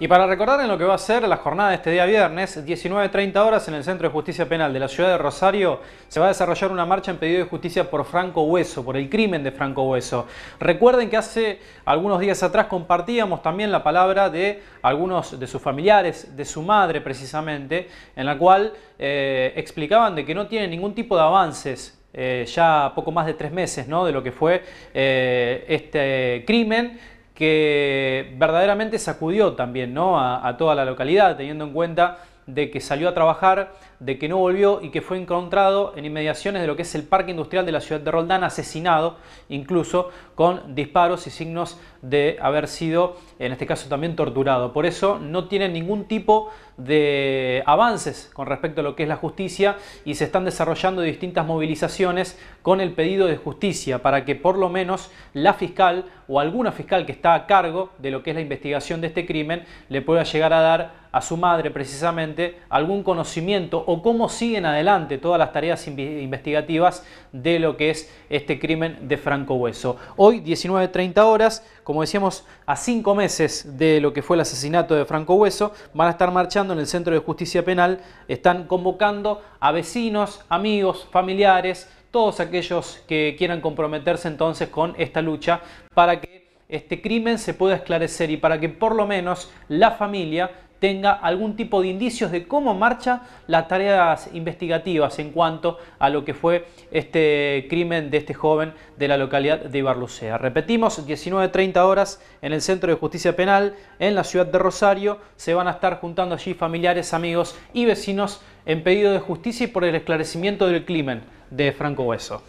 Y para recordar en lo que va a ser la jornada de este día viernes, 19.30 horas en el Centro de Justicia Penal de la ciudad de Rosario, se va a desarrollar una marcha en pedido de justicia por Franco Hueso, por el crimen de Franco Hueso. Recuerden que hace algunos días atrás compartíamos también la palabra de algunos de sus familiares, de su madre precisamente, en la cual eh, explicaban de que no tiene ningún tipo de avances eh, ya poco más de tres meses ¿no? de lo que fue eh, este crimen que verdaderamente sacudió también ¿no? a, a toda la localidad, teniendo en cuenta de que salió a trabajar, de que no volvió y que fue encontrado en inmediaciones de lo que es el parque industrial de la ciudad de Roldán, asesinado incluso con disparos y signos de haber sido, en este caso también, torturado. Por eso no tienen ningún tipo de avances con respecto a lo que es la justicia y se están desarrollando distintas movilizaciones con el pedido de justicia para que por lo menos la fiscal o alguna fiscal que está a cargo de lo que es la investigación de este crimen le pueda llegar a dar a su madre precisamente algún conocimiento o cómo siguen adelante todas las tareas investigativas de lo que es este crimen de Franco Hueso. Hoy, 19.30 horas, como decíamos, a cinco meses de lo que fue el asesinato de Franco Hueso, van a estar marchando en el Centro de Justicia Penal, están convocando a vecinos, amigos, familiares, todos aquellos que quieran comprometerse entonces con esta lucha para que este crimen se pueda esclarecer y para que por lo menos la familia tenga algún tipo de indicios de cómo marcha las tareas investigativas en cuanto a lo que fue este crimen de este joven de la localidad de Ibarlucea. Repetimos, 19.30 horas en el Centro de Justicia Penal en la ciudad de Rosario. Se van a estar juntando allí familiares, amigos y vecinos en pedido de justicia y por el esclarecimiento del crimen de Franco Hueso.